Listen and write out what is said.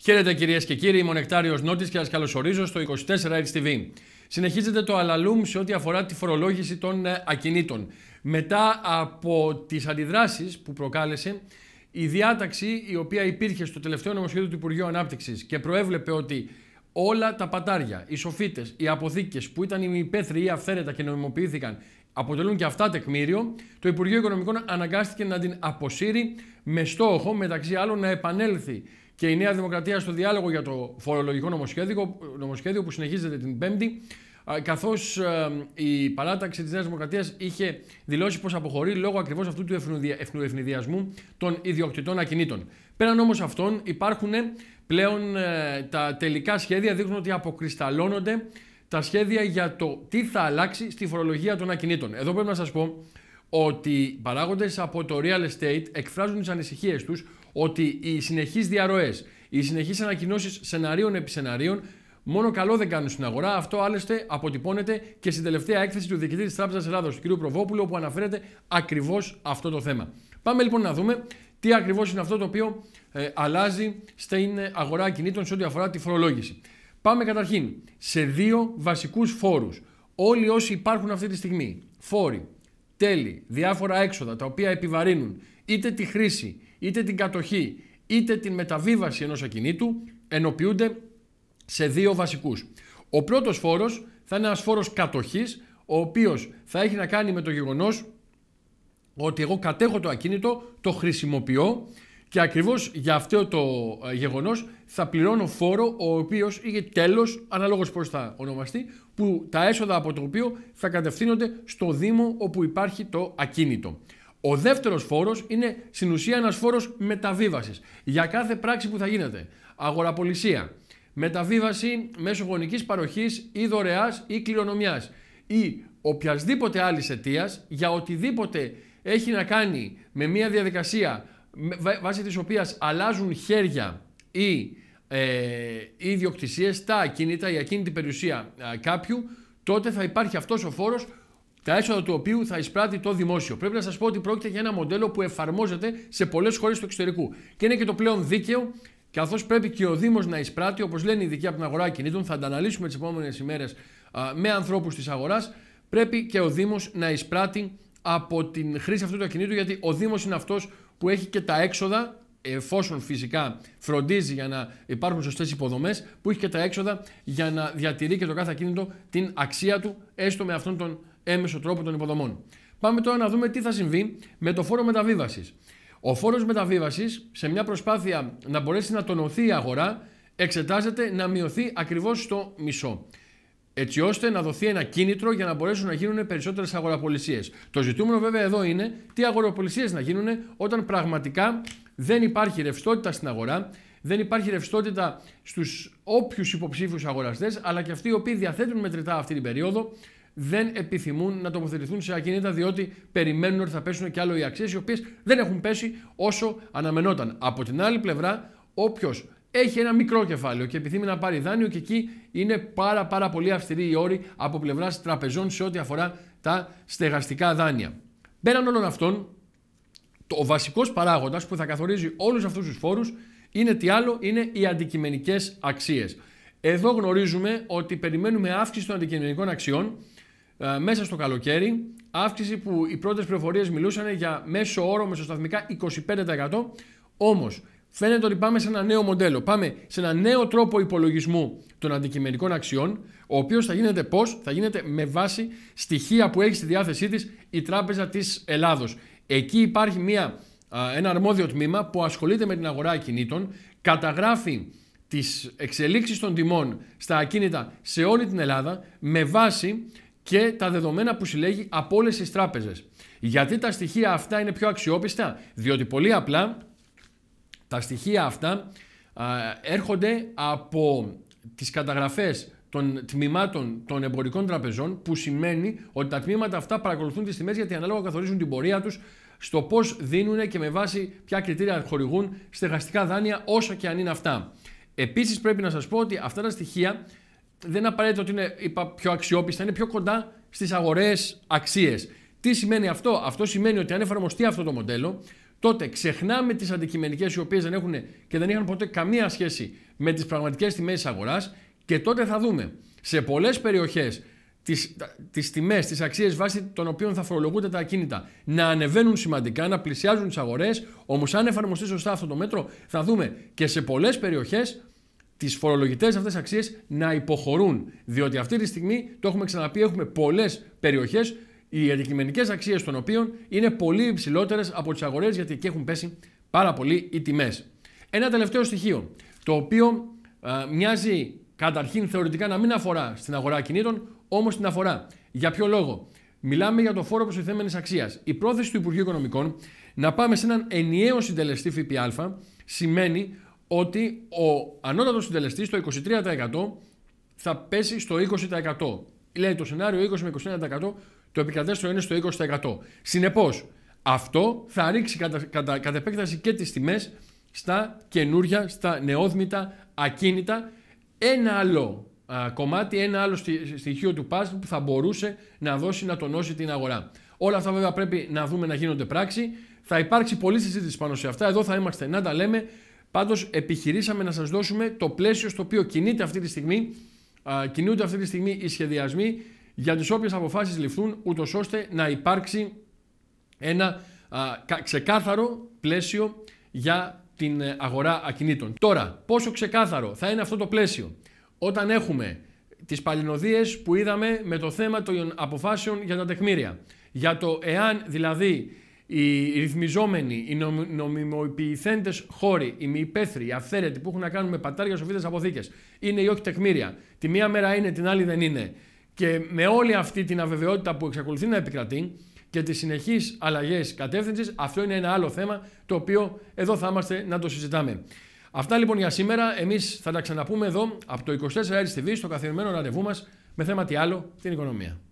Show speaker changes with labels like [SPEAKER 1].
[SPEAKER 1] Χαίρετε κυρίες και κύριοι, είμαι ο Νεκτάριος Νότης και σας καλωσορίζω στο 24 TV. Συνεχίζεται το αλαλούμ σε ό,τι αφορά τη φορολόγηση των ε, ακινήτων. Μετά από τις αντιδράσεις που προκάλεσε η διάταξη η οποία υπήρχε στο τελευταίο νομοσχέδιο του Υπουργείου Ανάπτυξης και προέβλεπε ότι όλα τα πατάρια, οι σοφίτες, οι αποθήκες που ήταν υπαίθριοι ή αυθαίρετα και νομιμοποιήθηκαν αποτελούν και αυτά τεκμήριο, το Υπουργείο Οικονομικών αναγκάστηκε να την αποσύρει με στόχο μεταξύ άλλων να επανέλθει και η Νέα Δημοκρατία στο διάλογο για το φορολογικό νομοσχέδιο, νομοσχέδιο που συνεχίζεται την Πέμπτη. Καθώ η παράταξη της Νέας Δημοκρατίας είχε δηλώσει πως αποχωρεί λόγω ακριβώς αυτού του ευνηδιασμού των ιδιοκτητών ακινήτων. Πέραν όμως αυτών, υπάρχουν ε, πλέον ε, τα τελικά σχέδια δείχνουν ότι αποκρισταλώνονται τα σχέδια για το τι θα αλλάξει στη φορολογία των ακινήτων. Εδώ πρέπει να σας πω ότι παράγοντες από το real estate εκφράζουν τις ανησυχίες τους ότι οι συνεχείς διαρροές, οι συνεχείς ανακοινώσεις σεναρίων επί σεναρίων Μόνο καλό δεν κάνουν στην αγορά. Αυτό άλλωστε αποτυπώνεται και στην τελευταία έκθεση του διοικητή της Τράπεζας Ελλάδος, του κ. Προβόπουλου, όπου αναφέρεται ακριβώς αυτό το θέμα. Πάμε λοιπόν να δούμε τι ακριβώς είναι αυτό το οποίο ε, αλλάζει στην αγορά κινήτων σε ό,τι αφορά τη φορολόγηση. Πάμε καταρχήν σε δύο βασικούς φόρους. Όλοι όσοι υπάρχουν αυτή τη στιγμή, φόροι, τέλη, διάφορα έξοδα τα οποία επιβαρύνουν είτε τη χρήση, είτε την κατοχή, είτε την μεταβίβαση ενός ακινήτου ενοποιούνται σε δύο βασικούς. Ο πρώτος φόρος θα είναι ένας φόρος κατοχής, ο οποίος θα έχει να κάνει με το γεγονός ότι εγώ κατέχω το ακίνητο, το χρησιμοποιώ και ακριβώς για αυτό το ε, γεγονός θα πληρώνω φόρο ο οποίος είχε τέλος, αναλόγως πώς θα ονομαστεί, που τα έσοδα από το οποίο θα κατευθύνονται στο Δήμο όπου υπάρχει το ακίνητο. Ο δεύτερος φόρος είναι στην ουσία ένας φόρος μεταβίβασης για κάθε πράξη που θα γίνεται. Αγοραπολισία, μεταβίβαση μέσω γονικής παροχής ή δωρεάς ή κληρονομιάς ή οποιασδήποτε άλλης αιτίας για οτιδήποτε έχει να κάνει με μια διαδικασία βάσει της οποίας αλλάζουν χέρια ή ε, ιδιοκτησίες, τα ακίνητα, η ακίνητη περιουσία κάποιου, τότε θα υπάρχει αυτός ο φόρος τα έσοδα του οποίου θα εισπράττει το δημόσιο. Πρέπει να σας πω ότι πρόκειται για ένα μοντέλο που εφαρμόζεται σε πολλές χώρες του εξωτερικού. Και είναι και το πλέον δίκαιο, καθώς πρέπει και ο Δήμος να εισπράττει, όπως λένε οι ειδικοί από την αγορά κινήτων, θα τα αναλύσουμε τις επόμενες ημέρες με ανθρώπους της αγοράς. Πρέπει και ο Δήμος να εισπράττει από την χρήση αυτού του ακινήτου, γιατί ο Δήμος είναι αυτός που έχει και τα έξοδα εφόσον φυσικά φροντίζει για να υπάρχουν σωστές υποδομές, που έχει και τα έξοδα για να διατηρεί και το κάθε ακίνητο την αξία του, έστω με αυτόν τον έμεσο τρόπο των υποδομών. Πάμε τώρα να δούμε τι θα συμβεί με το φόρο μεταβίβασης. Ο φόρος μεταβίβασης, σε μια προσπάθεια να μπορέσει να τονωθεί η αγορά, εξετάζεται να μειωθεί ακριβώς στο μισό. Έτσι ώστε να δοθεί ένα κίνητρο για να μπορέσουν να γίνουν περισσότερες αγοραπολισίες. Το ζητούμενο βέβαια εδώ είναι τι αγοραπολισίες να γίνουν όταν πραγματικά δεν υπάρχει ρευστότητα στην αγορά, δεν υπάρχει ρευστότητα στους όποιους υποψήφιους αγοραστές, αλλά και αυτοί οι οποίοι διαθέτουν μετρητά αυτή την περίοδο δεν επιθυμούν να τοποθετηθούν σε ακίνητα διότι περιμένουν ότι θα πέσουν και άλλο οι αξίες, οι οποίες δεν έχουν πέσει όσο αναμενόταν. Από την άλλη πλευρά, όποιος έχει ένα μικρό κεφάλαιο και επιθυμεί να πάρει δάνειο και εκεί είναι πάρα πάρα πολύ αυστηρή η όρη από πλευράς τραπεζών σε ό,τι αφορά τα στεγαστικά δάνεια. Πέραν όλων αυτών, ο βασικός παράγοντας που θα καθορίζει όλους αυτούς τους φόρους είναι τι άλλο, είναι οι αντικειμενικές αξίες. Εδώ γνωρίζουμε ότι περιμένουμε αύξηση των αντικειμενικών αξιών ε, μέσα στο καλοκαίρι. Αύξηση που οι πρώτες πληροφορίες μιλούσαν για μέσο όρο μεσοσταθμικά 25%. Όμως φαίνεται ότι πάμε σε ένα νέο μοντέλο. Πάμε σε ένα νέο τρόπο υπολογισμού των αντικειμενικών αξιών, ο οποίος θα γίνεται πώς, θα γίνεται με βάση στοιχεία που έχει στη διάθεσή της η Τράπεζα της Ελλάδος. Εκεί υπάρχει μια, ένα αρμόδιο τμήμα που ασχολείται με την αγορά ακινήτων, καταγράφει τις εξελίξεις των τιμών στα ακίνητα σε όλη την Ελλάδα με βάση και τα δεδομένα που συλλέγει από όλες τις τράπεζες. Γιατί τα στοιχεία αυτά είναι πιο αξιόπιστα, διότι πολύ απλά τα στοιχεία αυτά α, έρχονται από τις καταγραφές των τμήματων των εμπορικών τραπεζών που σημαίνει ότι τα τμήματα αυτά παρακολουθούν τις τιμές γιατί ανάλογα καθορίζουν την πορεία τους στο πώς δίνουν και με βάση ποια κριτήρια χορηγούν στεγαστικά δάνεια όσα και αν είναι αυτά. Επίσης, πρέπει να σας πω ότι αυτά τα στοιχεία δεν απαραίτητο ότι είναι είπα, πιο αξιόπιστα, είναι πιο κοντά στις αγορές αξίες. Τι σημαίνει αυτό, Αυτό σημαίνει ότι αν εφαρμοστεί αυτό το μοντέλο, τότε ξεχνάμε τις αντικειμενικές οι οποίες δεν έχουν και δεν είχαν ποτέ καμία σχέση με τις πραγματικές τιμές της αγοράς και τότε θα δούμε σε πολλές περιοχές τις τιμέ, τιμές, αξίες βάσει των οποίων θα φορολογούνται τα ακίνητα να ανεβαίνουν σημαντικά, να πλησιάζουν τις αγορές, όμως, αν εφαρμοστεί σωστά αυτό το μέτρο θα δούμε και σε πολλές περιοχές τις φορολογητές αυτές τις αξίες να υποχωρούν. Διότι αυτή τη στιγμή, το έχουμε ξαναπεί, έχουμε πολλές περιοχές οι αντικειμενικές αξίες των οποίων είναι πολύ υψηλότερες από τις αγορές, γιατί εκεί έχουν πέσει πάρα πολύ οι τιμές. Ένα τελευταίο στοιχείο, το οποίο α, μοιάζει καταρχήν θεωρητικά να μην αφορά στην αγορά κινήτων, όμως την αφορά. Για ποιο λόγο. Μιλάμε για το φόρο προστιθέμενης αξίας. Η πρόθεση του Υπουργείου Οικονομικών να πάμε σε έναν ενιαίο συντελεστή ΦΠΑ σημαίνει ότι ο ανώτατος συντελεστής στο 23% θα πέσει στο 20%. Λέει το σενάριο 20 με 21%, το επικρατέστρο είναι στο 20%. Συνεπώς, αυτό θα ρίξει κατά, κατά, επέκταση και τις τιμές στα καινούρια, στα νεόδμητα, ακίνητα. Ένα άλλο α, κομμάτι, ένα άλλο στοιχείο του παζλ που θα μπορούσε να δώσει, να τονώσει την αγορά. Όλα αυτά βέβαια πρέπει να δούμε να γίνονται πράξη. Θα υπάρξει πολλή συζήτηση πάνω σε αυτά. Εδώ θα είμαστε να τα λέμε. Πάντως, επιχειρήσαμε να σας δώσουμε το πλαίσιο στο οποίο κινείται αυτή τη στιγμή, α, κινούνται αυτή τη στιγμή οι σχεδιασμοί για τις όποιες αποφάσεις ληφθούν, ούτως ώστε να υπάρξει ένα α, ξεκάθαρο πλαίσιο για την ε, αγορά ακινήτων. Τώρα, πόσο ξεκάθαρο θα είναι αυτό το πλαίσιο όταν έχουμε τις παλινοδίες που είδαμε με το θέμα των αποφάσεων για τα τεκμήρια. Για το εάν δηλαδή οι ρυθμιζόμενοι, οι νομιμοποιηθέντες χώροι, οι μη υπαίθριοι, οι αυθαίρετοι που έχουν να κάνουν με πατάρια σοφίδε αποθήκες, είναι ή όχι τεκμήρια. Τη μία μέρα είναι, την άλλη δεν είναι. Και με όλη αυτή την αβεβαιότητα που εξακολουθεί να επικρατεί και τις συνεχείς αλλαγές κατεύθυνσης, αυτό είναι ένα άλλο θέμα το οποίο εδώ θα είμαστε να το συζητάμε. Αυτά λοιπόν για σήμερα. Εμείς θα τα ξαναπούμε εδώ από το 24 TV στο καθημερινό ραντεβού μας με θέμα τι άλλο, την οικονομία.